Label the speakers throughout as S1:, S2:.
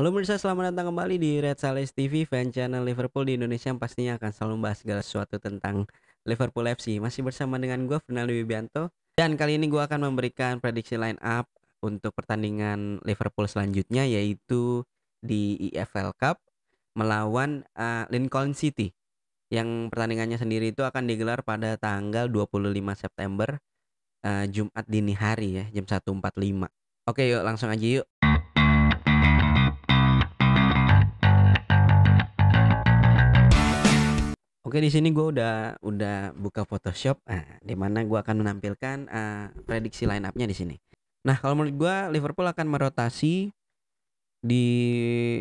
S1: Halo pemirsa, selamat datang kembali di Red Sales TV, fan channel Liverpool di Indonesia yang pastinya akan selalu membahas segala sesuatu tentang Liverpool FC. Masih bersama dengan gue, Fernando Wibianto. Dan kali ini gue akan memberikan prediksi line up untuk pertandingan Liverpool selanjutnya yaitu di EFL Cup melawan uh, Lincoln City yang pertandingannya sendiri itu akan digelar pada tanggal 25 September uh, Jumat dini hari ya jam 1.45. Oke yuk langsung aja yuk Oke di sini gue udah udah buka Photoshop, nah, di mana gue akan menampilkan uh, prediksi line upnya di sini. Nah kalau menurut gue Liverpool akan merotasi di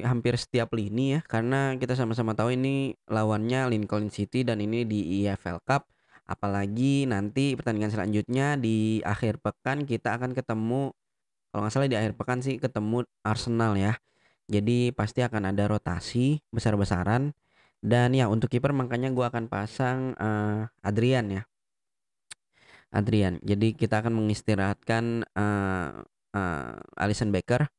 S1: hampir setiap lini ya, karena kita sama-sama tahu ini lawannya Lincoln City dan ini di EFL Cup. Apalagi nanti pertandingan selanjutnya di akhir pekan kita akan ketemu kalau nggak salah di akhir pekan sih ketemu Arsenal ya. Jadi pasti akan ada rotasi besar-besaran dan ya untuk kiper makanya gue akan pasang uh, Adrian ya. Adrian. Jadi kita akan mengistirahatkan uh, eh, uh, eh, Alison Baker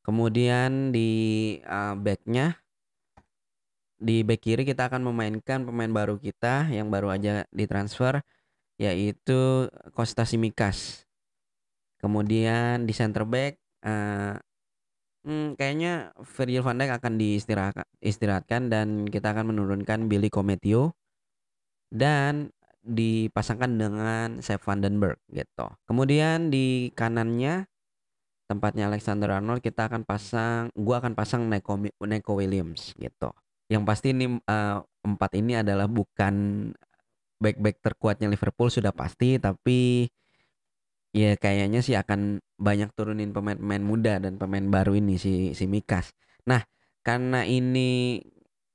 S1: Kemudian di uh, backnya di back kiri kita akan memainkan pemain baru kita yang baru aja ditransfer yaitu Costa Simikas. Kemudian di center back uh, Hmm, kayaknya Virgil van Dijk akan diistirahatkan istirahatkan dan kita akan menurunkan Billy Cometio dan dipasangkan dengan Sepp Vandenberg gitu. Kemudian di kanannya tempatnya Alexander Arnold kita akan pasang gua akan pasang Neko, Neko Williams gitu. Yang pasti ini uh, empat ini adalah bukan back-back terkuatnya Liverpool sudah pasti tapi ya kayaknya sih akan banyak turunin pemain-pemain muda dan pemain baru ini si si Mikas. Nah, karena ini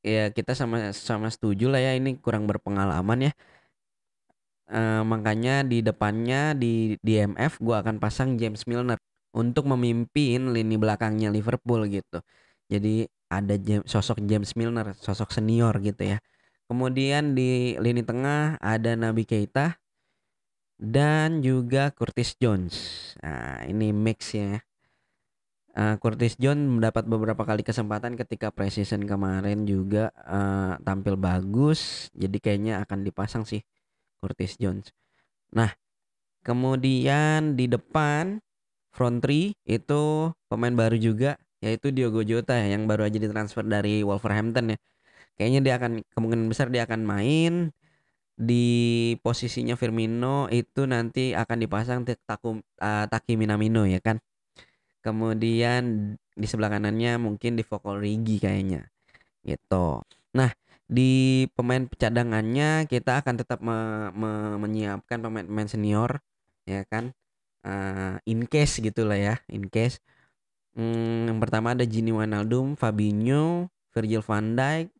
S1: ya kita sama sama setuju lah ya ini kurang berpengalaman ya. E, makanya di depannya di DMF gua akan pasang James Milner untuk memimpin lini belakangnya Liverpool gitu. Jadi ada James, sosok James Milner, sosok senior gitu ya. Kemudian di lini tengah ada Nabi Keita, dan juga Curtis Jones. Nah, ini mix ya. Uh, eh, Curtis Jones mendapat beberapa kali kesempatan ketika preseason kemarin juga uh, tampil bagus, jadi kayaknya akan dipasang sih Curtis Jones. Nah, kemudian di depan front three itu pemain baru juga yaitu Diogo Jota yang baru aja ditransfer dari Wolverhampton ya. Kayaknya dia akan kemungkinan besar dia akan main di posisinya Firmino itu nanti akan dipasang Takum, uh, eh, Taki Minamino ya kan. Kemudian di sebelah kanannya mungkin di Vokal Rigi kayaknya. Gitu. Nah, di pemain cadangannya kita akan tetap me me menyiapkan pemain-pemain senior ya kan. Uh, in case gitulah ya, in case. Hmm, yang pertama ada Gini Wijnaldum, Fabinho, Virgil van Dijk,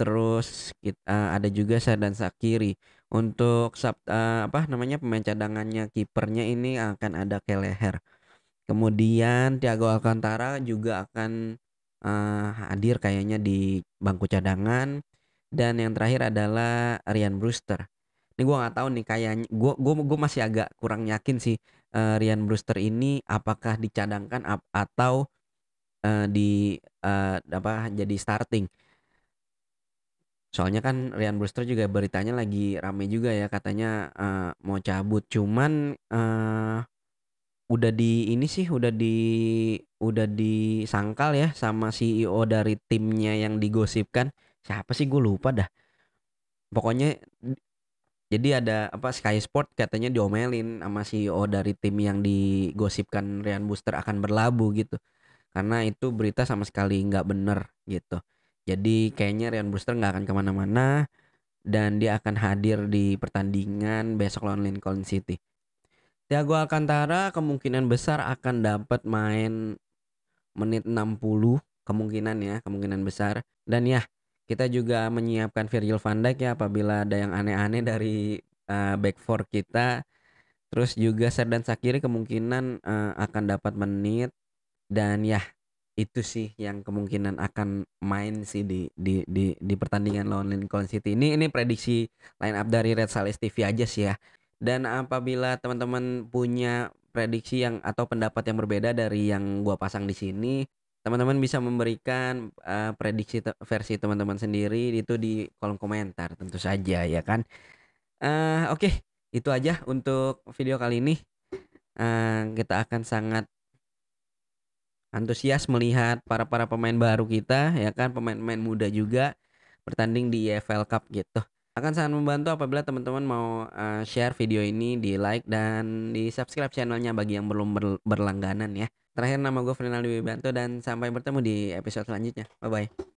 S1: terus kita ada juga saya Sadan Sakiri untuk sub, uh, apa namanya pemain cadangannya kipernya ini akan ada Keleher kemudian Thiago Alcantara juga akan uh, hadir kayaknya di bangku cadangan dan yang terakhir adalah Ryan Brewster ini gue nggak tahu nih kayaknya gue gue gua masih agak kurang yakin sih uh, eh, Rian Brewster ini apakah dicadangkan ap atau di uh, apa jadi starting Soalnya kan Ryan Brewster juga beritanya lagi rame juga ya katanya uh, mau cabut. Cuman uh, udah di ini sih udah di udah disangkal ya sama CEO dari timnya yang digosipkan. Siapa sih gue lupa dah. Pokoknya jadi ada apa Sky Sport katanya diomelin sama CEO dari tim yang digosipkan Ryan Brewster akan berlabuh gitu. Karena itu berita sama sekali nggak bener gitu jadi kayaknya Ryan Brewster nggak akan kemana-mana dan dia akan hadir di pertandingan besok lawan Lincoln City. Thiago Alcantara kemungkinan besar akan dapat main menit 60 kemungkinan ya, kemungkinan besar. Dan ya, kita juga menyiapkan Virgil van Dijk ya apabila ada yang aneh-aneh dari uh, back four kita. Terus juga Serdan Sakiri kemungkinan uh, akan dapat menit dan ya itu sih yang kemungkinan akan main sih di di di di pertandingan lawan Lincoln City ini ini prediksi line up dari Red Sales TV aja sih ya dan apabila teman-teman punya prediksi yang atau pendapat yang berbeda dari yang gua pasang di sini teman-teman bisa memberikan uh, prediksi te versi teman-teman sendiri itu di kolom komentar tentu saja ya kan uh, oke okay. itu aja untuk video kali ini uh, kita akan sangat antusias melihat para-para pemain baru kita ya kan pemain-pemain muda juga bertanding di EFL Cup gitu. Akan sangat membantu apabila teman-teman mau uh, share video ini di like dan di subscribe channelnya bagi yang belum ber berlangganan ya. Terakhir nama gue Fernando Wibanto dan sampai bertemu di episode selanjutnya. Bye bye.